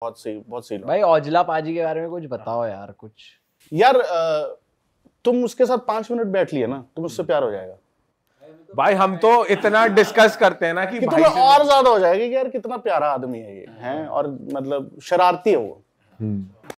बहुत सी बहुत सी भाई औजला पाजी के बारे में कुछ बताओ यार कुछ यार तुम उसके साथ पांच मिनट बैठ लिए ना तुम तो उससे प्यार हो जाएगा भाई हम तो इतना डिस्कस करते हैं ना कि, कि भाई और ज्यादा हो जाएगी कि यार कितना प्यारा आदमी है ये हैं और मतलब शरारती है वो हम्म।